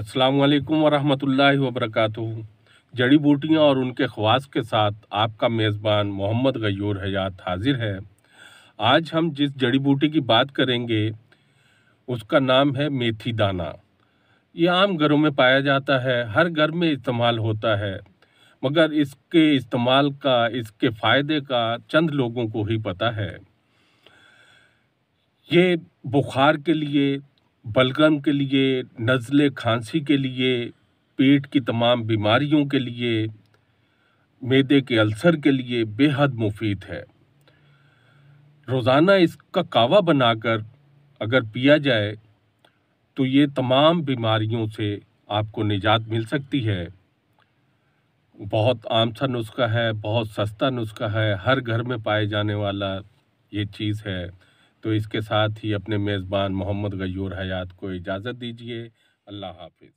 अस्सलाम वालेकुम वरहमतुल्लाहि जड़ी बूटियाँ और उनके खवास के साथ आपका मेज़बान मोहम्मद गयूर हयात हाजिर है आज हम जिस जड़ी बूटी की बात करेंगे उसका नाम है मेथी दाना ये आम घरों में पाया जाता है हर घर में इस्तेमाल होता है मगर इसके इस्तेमाल का इसके फ़ायदे का चंद लोगों को ही पता है ये बुखार के लिए बलगम के लिए नज़ले खांसी के लिए पेट की तमाम बीमारियों के लिए मैदे के अल्सर के लिए बेहद मुफीद है रोज़ाना इसका कावा बनाकर अगर पिया जाए तो ये तमाम बीमारियों से आपको निजात मिल सकती है बहुत आम सा नुस्खा है बहुत सस्ता नुस्खा है हर घर में पाए जाने वाला ये चीज़ है तो इसके साथ ही अपने मेज़बान मोहम्मद गयूर हयात को इजाज़त दीजिए अल्लाह हाफिज़